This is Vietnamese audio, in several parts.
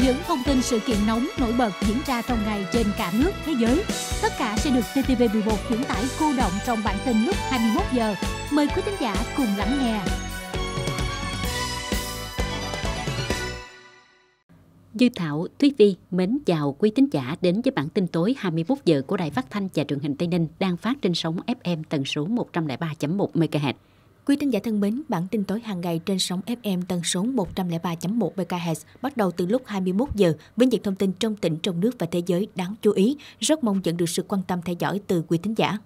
những thông tin sự kiện nóng nổi bật diễn ra trong ngày trên cả nước, thế giới. Tất cả sẽ được VTV11 chuyển tải cô động trong bản tin lúc 21 giờ. Mời quý khán giả cùng lắng nghe. Dư Thảo, Thúy Vi mến chào quý tín giả đến với bản tin tối 21 giờ của Đài Phát thanh và Truyền hình Tây Ninh đang phát trên sóng FM tần số 103.1 MHz. Quý tín giả thân mến, bản tin tối hàng ngày trên sóng FM tần số 103.1 MHz bắt đầu từ lúc 21 giờ với những thông tin trong tỉnh, trong nước và thế giới đáng chú ý. Rất mong nhận được sự quan tâm theo dõi từ quý tín giả.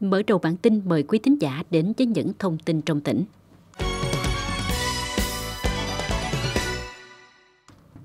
Mở đầu bản tin mời quý tín giả đến với những thông tin trong tỉnh.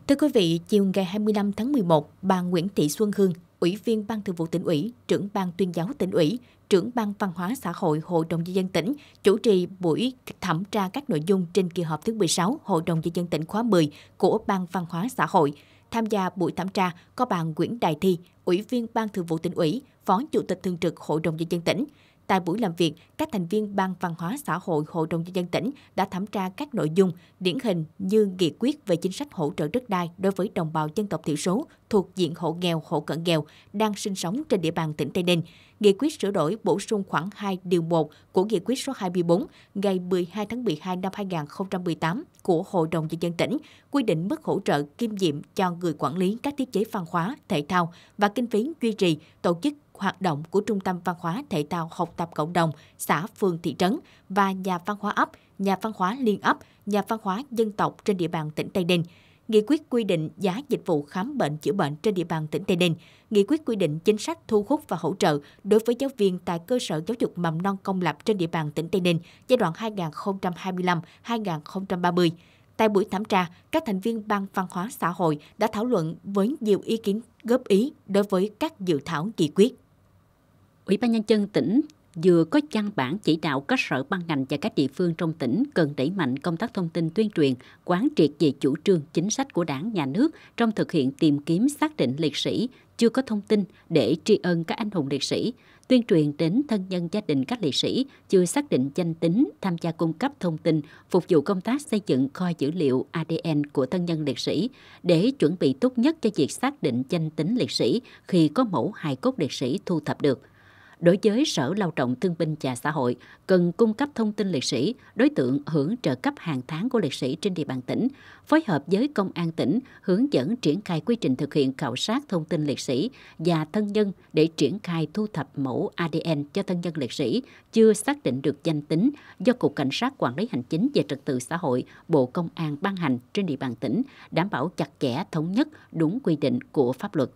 Thưa quý vị, chiều ngày 25 tháng 11, bà Nguyễn Thị Xuân Hương, Ủy viên Ban Thường vụ tỉnh ủy, trưởng ban tuyên giáo tỉnh ủy, trưởng ban văn hóa xã hội Hội đồng nhân dân tỉnh chủ trì buổi thẩm tra các nội dung trên kỳ họp thứ 16 Hội đồng nhân dân tỉnh khóa 10 của Ban Văn hóa xã hội. Tham gia buổi thẩm tra có bà Nguyễn Đại Thi, Ủy viên Ban Thường vụ tỉnh ủy, Phó Chủ tịch Thường trực Hội đồng nhân dân tỉnh, Tại buổi làm việc, các thành viên Ban Văn hóa Xã hội Hội đồng Nhân dân tỉnh đã thẩm tra các nội dung điển hình như nghị quyết về chính sách hỗ trợ đất đai đối với đồng bào dân tộc thiểu số thuộc diện hộ nghèo, hộ cận nghèo đang sinh sống trên địa bàn tỉnh Tây Ninh, nghị quyết sửa đổi bổ sung khoảng 2 điều 1 của nghị quyết số 24 ngày 12 tháng 12 năm 2018 của Hội đồng Nhân dân tỉnh quy định mức hỗ trợ kiêm nhiệm cho người quản lý các thiết chế văn hóa, thể thao và kinh phí duy trì tổ chức hoạt động của Trung tâm Văn hóa Thể thao Học tập Cộng đồng, xã phường thị trấn và nhà văn hóa ấp, nhà văn hóa liên ấp, nhà văn hóa dân tộc trên địa bàn tỉnh Tây Ninh. Nghị quyết quy định giá dịch vụ khám bệnh chữa bệnh trên địa bàn tỉnh Tây Ninh. Nghị quyết quy định chính sách thu hút và hỗ trợ đối với giáo viên tại cơ sở giáo dục mầm non công lập trên địa bàn tỉnh Tây Ninh giai đoạn 2025-2030. Tại buổi thẩm tra, các thành viên Ban Văn hóa xã hội đã thảo luận với nhiều ý kiến góp ý đối với các dự thảo nghị quyết. Ủy ban Nhân dân tỉnh vừa có văn bản chỉ đạo các sở ban ngành và các địa phương trong tỉnh cần đẩy mạnh công tác thông tin tuyên truyền, quán triệt về chủ trương chính sách của đảng, nhà nước trong thực hiện tìm kiếm xác định liệt sĩ chưa có thông tin để tri ân các anh hùng liệt sĩ, tuyên truyền đến thân nhân gia đình các liệt sĩ chưa xác định danh tính tham gia cung cấp thông tin phục vụ công tác xây dựng kho dữ liệu ADN của thân nhân liệt sĩ để chuẩn bị tốt nhất cho việc xác định danh tính liệt sĩ khi có mẫu hài cốt liệt sĩ thu thập được đối với Sở Lao động Thương binh và Xã hội cần cung cấp thông tin liệt sĩ, đối tượng hưởng trợ cấp hàng tháng của liệt sĩ trên địa bàn tỉnh, phối hợp với Công an tỉnh hướng dẫn triển khai quy trình thực hiện khảo sát thông tin liệt sĩ và thân nhân để triển khai thu thập mẫu ADN cho thân nhân liệt sĩ chưa xác định được danh tính do Cục Cảnh sát Quản lý Hành chính về Trật tự xã hội, Bộ Công an ban hành trên địa bàn tỉnh, đảm bảo chặt chẽ, thống nhất, đúng quy định của pháp luật.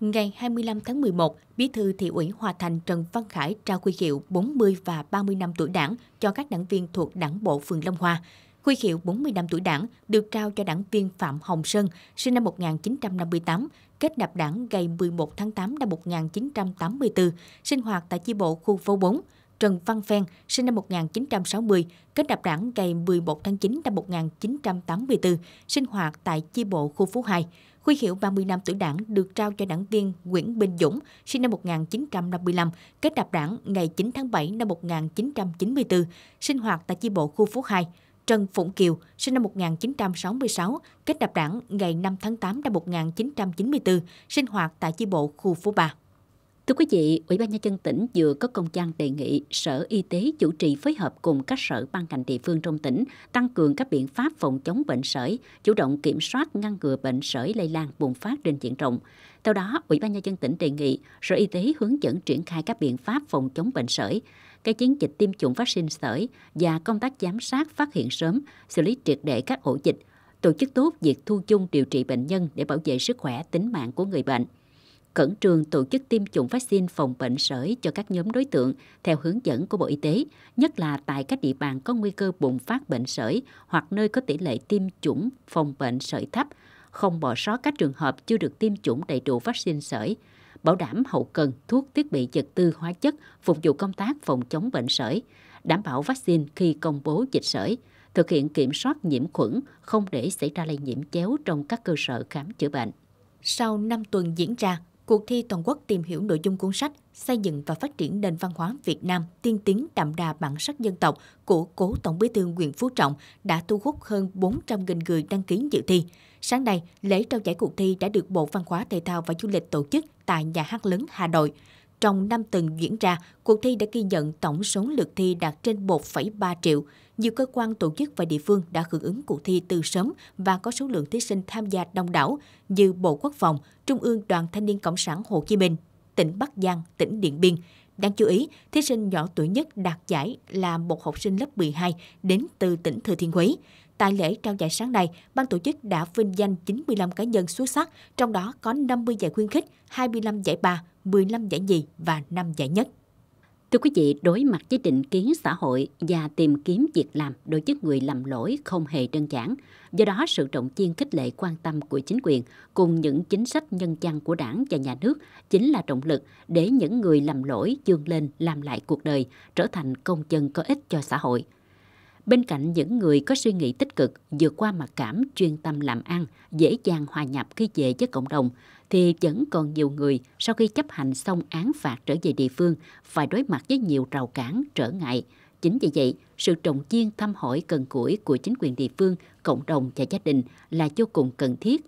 Ngày 25 tháng 11, Bí thư Thị ủy Hòa Thành Trần Văn Khải trao quy hiệu 40 và 30 năm tuổi đảng cho các đảng viên thuộc Đảng bộ phường Long Hoa. Quy hiệu 40 năm tuổi đảng được trao cho đảng viên Phạm Hồng Sơn, sinh năm 1958, kết nạp đảng ngày 11 tháng 8 năm 1984, sinh hoạt tại chi bộ khu phố 4. Trần Văn Phen, sinh năm 1960, kết nạp đảng ngày 11 tháng 9 năm 1984, sinh hoạt tại chi bộ khu phố 2. Huy hiệu 30 năm tuổi đảng được trao cho đảng viên Nguyễn Bình Dũng, sinh năm 1955, kết nạp đảng ngày 9 tháng 7 năm 1994, sinh hoạt tại chi bộ khu phố 2. Trần Phụng Kiều, sinh năm 1966, kết nạp đảng ngày 5 tháng 8 năm 1994, sinh hoạt tại chi bộ khu phố 3. Thưa quý vị, Ủy ban Nhân dân tỉnh vừa có công văn đề nghị Sở Y tế chủ trì phối hợp cùng các sở ban ngành địa phương trong tỉnh tăng cường các biện pháp phòng chống bệnh sởi, chủ động kiểm soát ngăn ngừa bệnh sởi lây lan bùng phát trên diện rộng. Theo đó, Ủy ban Nhân dân tỉnh đề nghị Sở Y tế hướng dẫn triển khai các biện pháp phòng chống bệnh sởi, cái chiến dịch tiêm chủng vaccine sởi và công tác giám sát phát hiện sớm, xử lý triệt để các ổ dịch, tổ chức tốt việc thu dung điều trị bệnh nhân để bảo vệ sức khỏe tính mạng của người bệnh khẩn trương tổ chức tiêm chủng vaccine phòng bệnh sởi cho các nhóm đối tượng theo hướng dẫn của Bộ Y tế, nhất là tại các địa bàn có nguy cơ bùng phát bệnh sởi hoặc nơi có tỷ lệ tiêm chủng phòng bệnh sởi thấp, không bỏ sót các trường hợp chưa được tiêm chủng đầy đủ vaccine sởi, bảo đảm hậu cần, thuốc, thiết bị vật tư, hóa chất phục vụ công tác phòng chống bệnh sởi, đảm bảo vaccine khi công bố dịch sởi, thực hiện kiểm soát nhiễm khuẩn, không để xảy ra lây nhiễm chéo trong các cơ sở khám chữa bệnh. Sau 5 tuần diễn ra, cuộc thi toàn quốc tìm hiểu nội dung cuốn sách Xây dựng và phát triển nền văn hóa Việt Nam tiên tiến đậm đà bản sắc dân tộc của cố Tổng Bí thư Nguyễn Phú Trọng đã thu hút hơn 400.000 người đăng ký dự thi. Sáng nay, lễ trao giải cuộc thi đã được Bộ Văn hóa Thể thao và Du lịch tổ chức tại Nhà hát lớn Hà Nội. Trong năm tuần diễn ra, cuộc thi đã ghi nhận tổng số lượt thi đạt trên 1,3 triệu. Nhiều cơ quan tổ chức và địa phương đã hưởng ứng cuộc thi từ sớm và có số lượng thí sinh tham gia đông đảo như Bộ Quốc phòng, Trung ương Đoàn Thanh niên Cộng sản Hồ Chí Minh, tỉnh Bắc Giang, tỉnh Điện Biên. Đáng chú ý, thí sinh nhỏ tuổi nhất đạt giải là một học sinh lớp 12 đến từ tỉnh Thừa Thiên Huế. Tại lễ trao giải sáng nay, ban tổ chức đã vinh danh 95 cá nhân xuất sắc, trong đó có 50 giải khuyến khích, 25 giải ba, 15 giải nhì và 5 giải nhất. Thưa quý vị, đối mặt với định kiến xã hội và tìm kiếm việc làm đối với người lầm lỗi không hề đơn giản. Do đó, sự trọng viên khích lệ quan tâm của chính quyền cùng những chính sách nhân văn của đảng và nhà nước chính là động lực để những người lầm lỗi dương lên làm lại cuộc đời, trở thành công dân có ích cho xã hội. Bên cạnh những người có suy nghĩ tích cực, vượt qua mặc cảm, chuyên tâm làm ăn, dễ dàng hòa nhập khi về với cộng đồng, thì vẫn còn nhiều người sau khi chấp hành xong án phạt trở về địa phương phải đối mặt với nhiều rào cản, trở ngại. Chính vì vậy, sự trọng chiên thăm hỏi cần củi của chính quyền địa phương, cộng đồng và gia đình là vô cùng cần thiết.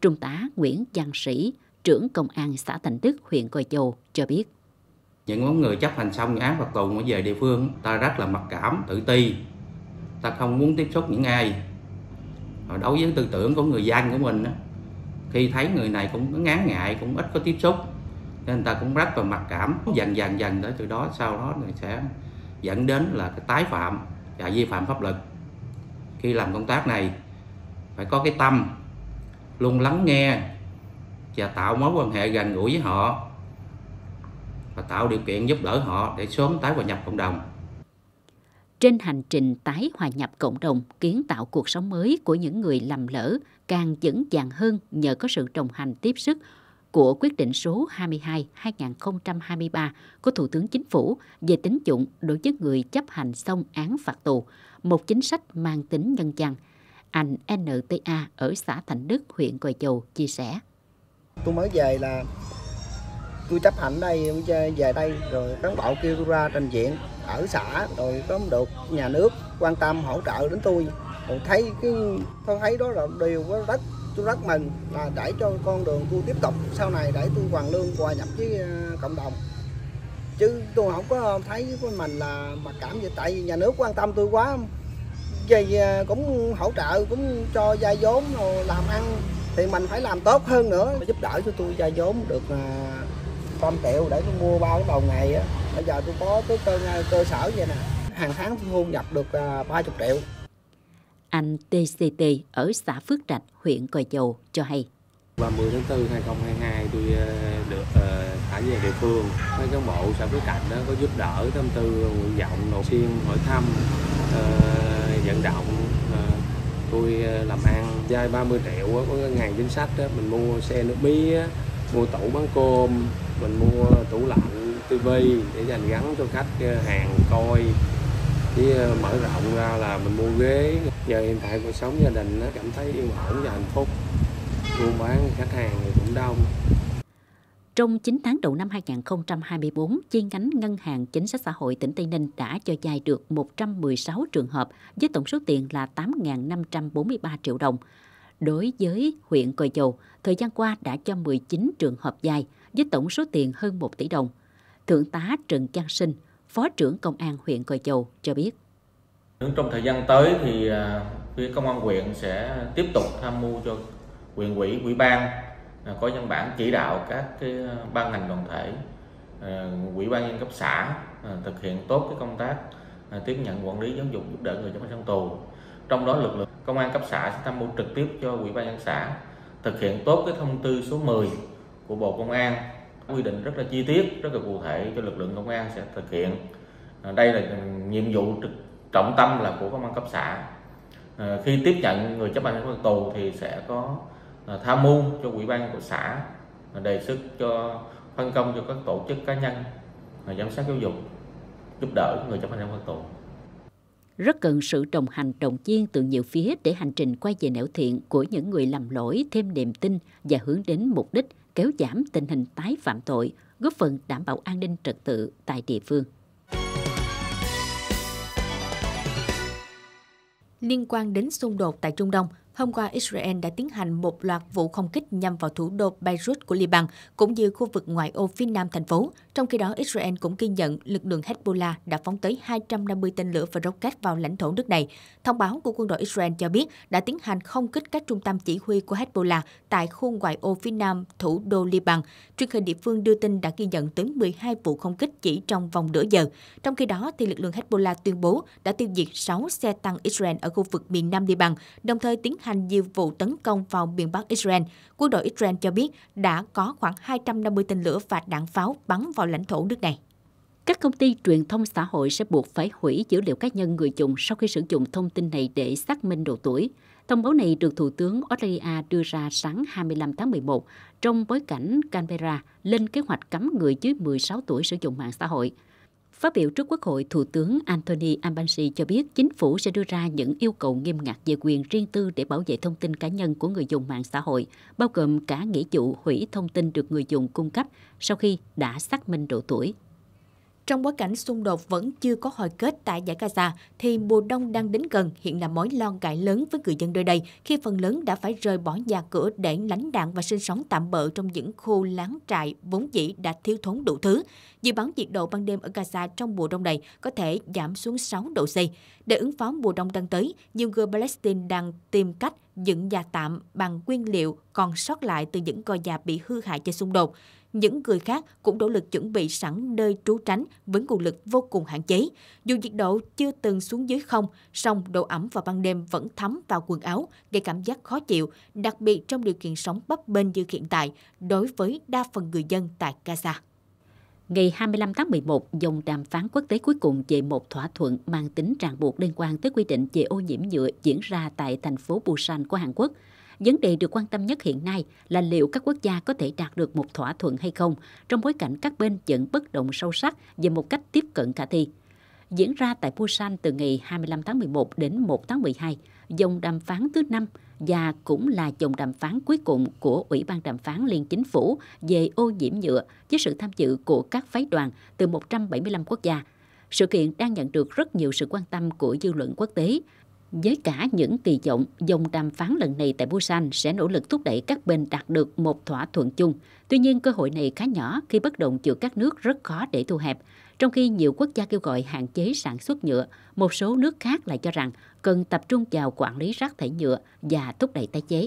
Trung tá Nguyễn Văn Sĩ, trưởng công an xã Thành Đức, huyện Gò Dầu cho biết những người chấp hành xong án phạt tù mới về địa phương ta rất là mặc cảm tự ti ta không muốn tiếp xúc những ai ờ, đối với tư tưởng của người dân của mình khi thấy người này cũng ngán ngại cũng ít có tiếp xúc nên ta cũng rất là mặc cảm dần dần dần tới từ đó sau đó người sẽ dẫn đến là cái tái phạm và vi phạm pháp luật khi làm công tác này phải có cái tâm luôn lắng nghe và tạo mối quan hệ gần gũi với họ và tạo điều kiện giúp đỡ họ để sớm tái hòa nhập cộng đồng trên hành trình tái hòa nhập cộng đồng, kiến tạo cuộc sống mới của những người lầm lỡ càng vững vàng hơn nhờ có sự đồng hành tiếp sức của quyết định số 22-2023 của Thủ tướng Chính phủ về tính dụng đối với người chấp hành xong án phạt tù, một chính sách mang tính nhân văn. Anh NTA ở xã Thành Đức, huyện Còi Chầu chia sẻ. Tôi mới về là tôi chấp hành đây, về đây rồi cán bộ kêu tôi ra trình diện ở xã rồi có được nhà nước quan tâm hỗ trợ đến tôi Tôi thấy cái tôi thấy đó là điều có rất tôi rất mừng là để cho con đường tôi tiếp tục sau này để tôi hoàn lương hòa nhập với ờ, cộng đồng chứ tôi không có thấy của mình là mặc cảm vậy tại vì nhà nước quan tâm tôi quá vì ờ, cũng hỗ trợ cũng cho gia vốn rồi làm ăn thì mình phải làm tốt hơn nữa giúp đỡ cho tôi gia vốn được ờ, trăm triệu để tôi mua bao cái đầu ngày á bây giờ tôi có cái cơ cơ sở vậy nè hàng tháng tôi thu nhập được 30 à, triệu anh TCT ở xã Phước Trạch huyện Còi Châu cho hay 30 tháng 4 2022 tôi à, được à, thả về địa phương mấy cán bộ xã Phước Trạch đó có giúp đỡ tâm tư nguyện vọng nội xuyên hỏi thăm vận động tôi làm ăn dai 30 triệu có ngày hàng chính sách mình mua xe nước mía mua tủ bán cơm mình mua tủ lạnh tivi để dành gắn cho khách ờ, hàng coi chứ ờ, mở rộng ra là mình mua ghế giờ hiện tại cuộc sống gia đình nó cảm thấy yên ổn và hạnh phúc buôn bán khách hàng thì cũng đông trong 9 tháng đầu năm 2024, chi nhánh Ngân hàng Chính sách Xã hội tỉnh Tây Ninh đã cho vay được 116 trường hợp với tổng số tiền là 8.543 triệu đồng. Đối với huyện Còi Chầu, thời gian qua đã cho 19 trường hợp vay với tổng số tiền hơn 1 tỷ đồng. Thượng tá Trần Trang Sinh, Phó trưởng Công an huyện Còi Châu cho biết. Trong thời gian tới thì à, phía Công an huyện sẽ tiếp tục tham mưu cho huyện ủy, ủy ban à, có văn bản chỉ đạo các cái à, ban ngành đoàn thể, ủy ban nhân cấp xã thực hiện tốt cái công tác tiếp nhận quản lý giáo dục giúp đỡ người chống trong tù. Trong đó lực lượng công an cấp xã sẽ tham mưu trực tiếp cho ủy ban nhân xã thực hiện tốt cái thông tư số 10 của Bộ Công an quy định rất là chi tiết rất là cụ thể cho lực lượng công an sẽ thực hiện à, đây là nhiệm vụ trọng tâm là của công an cấp xã à, khi tiếp nhận người chấp hành án phạt tù thì sẽ có à, tham mưu cho ủy ban của xã đề xuất cho phân công cho các tổ chức cá nhân giám sát giáo dục giúp đỡ người chấp hành án phạt tù rất cần sự đồng hành động chiên từ nhiều phía để hành trình quay về nẻo thiện của những người làm lỗi thêm niềm tin và hướng đến mục đích kéo giảm tình hình tái phạm tội, góp phần đảm bảo an ninh trật tự tại địa phương. Liên quan đến xung đột tại Trung Đông, Hôm qua, Israel đã tiến hành một loạt vụ không kích nhằm vào thủ đô Beirut của Liban, cũng như khu vực ngoại ô phía nam thành phố. Trong khi đó, Israel cũng ghi nhận lực lượng Hezbollah đã phóng tới 250 tên lửa và rocket vào lãnh thổ nước này. Thông báo của quân đội Israel cho biết đã tiến hành không kích các trung tâm chỉ huy của Hezbollah tại khu ngoại ô phía nam thủ đô Liban. Truyền hình địa phương đưa tin đã ghi nhận tới 12 vụ không kích chỉ trong vòng nửa giờ. Trong khi đó, thì lực lượng Hezbollah tuyên bố đã tiêu diệt 6 xe tăng Israel ở khu vực miền nam Liban, đồng thời tiến hành nhiều vụ tấn công vào miền Bắc Israel. Quân đội Israel cho biết đã có khoảng 250 tên lửa và đạn pháo bắn vào lãnh thổ nước này. Các công ty truyền thông xã hội sẽ buộc phải hủy dữ liệu cá nhân người dùng sau khi sử dụng thông tin này để xác minh độ tuổi. Thông báo này được Thủ tướng Australia đưa ra sáng 25 tháng 11 trong bối cảnh Canberra lên kế hoạch cấm người dưới 16 tuổi sử dụng mạng xã hội. Phát biểu trước Quốc hội, Thủ tướng Anthony Albanese cho biết chính phủ sẽ đưa ra những yêu cầu nghiêm ngặt về quyền riêng tư để bảo vệ thông tin cá nhân của người dùng mạng xã hội, bao gồm cả nghĩa vụ hủy thông tin được người dùng cung cấp sau khi đã xác minh độ tuổi. Trong bối cảnh xung đột vẫn chưa có hồi kết tại giải Gaza, thì mùa đông đang đến gần hiện là mối lo ngại lớn với người dân nơi đây khi phần lớn đã phải rời bỏ nhà cửa để lánh đạn và sinh sống tạm bợ trong những khu láng trại vốn dĩ đã thiếu thốn đủ thứ. Dự báo nhiệt độ ban đêm ở Gaza trong mùa đông này có thể giảm xuống 6 độ C. Để ứng phó mùa đông đang tới, nhiều người Palestine đang tìm cách dựng nhà tạm bằng nguyên liệu còn sót lại từ những ngôi nhà bị hư hại do xung đột. Những người khác cũng nỗ lực chuẩn bị sẵn nơi trú tránh với nguồn lực vô cùng hạn chế. Dù nhiệt độ chưa từng xuống dưới không, song độ ẩm vào ban đêm vẫn thấm vào quần áo, gây cảm giác khó chịu, đặc biệt trong điều kiện sống bấp bênh như hiện tại đối với đa phần người dân tại Gaza. Ngày 25 tháng 11, dòng đàm phán quốc tế cuối cùng về một thỏa thuận mang tính ràng buộc liên quan tới quy định về ô nhiễm nhựa diễn ra tại thành phố Busan của Hàn Quốc. Vấn đề được quan tâm nhất hiện nay là liệu các quốc gia có thể đạt được một thỏa thuận hay không trong bối cảnh các bên vẫn bất động sâu sắc về một cách tiếp cận khả thi diễn ra tại Busan từ ngày 25 tháng 11 đến 1 tháng 12, dòng đàm phán thứ năm và cũng là dòng đàm phán cuối cùng của Ủy ban đàm phán Liên Chính phủ về ô nhiễm nhựa với sự tham dự của các phái đoàn từ 175 quốc gia. Sự kiện đang nhận được rất nhiều sự quan tâm của dư luận quốc tế, với cả những kỳ vọng dòng đàm phán lần này tại Busan sẽ nỗ lực thúc đẩy các bên đạt được một thỏa thuận chung. Tuy nhiên, cơ hội này khá nhỏ khi bất đồng giữa các nước rất khó để thu hẹp. Trong khi nhiều quốc gia kêu gọi hạn chế sản xuất nhựa, một số nước khác lại cho rằng cần tập trung vào quản lý rác thải nhựa và thúc đẩy tái chế.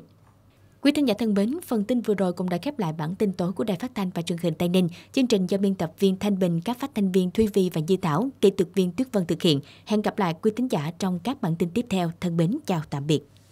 Quý thính giả thân mến, phần tin vừa rồi cũng đã khép lại bản tin tối của Đài Phát thanh và Truyền hình Tây Ninh. Chương trình do biên tập viên Thanh Bình, các phát thanh viên Thúy Vi và Di Thảo, kỹ thuật viên Tuyết Vân thực hiện. Hẹn gặp lại quý thính giả trong các bản tin tiếp theo. Thân mến, chào tạm biệt.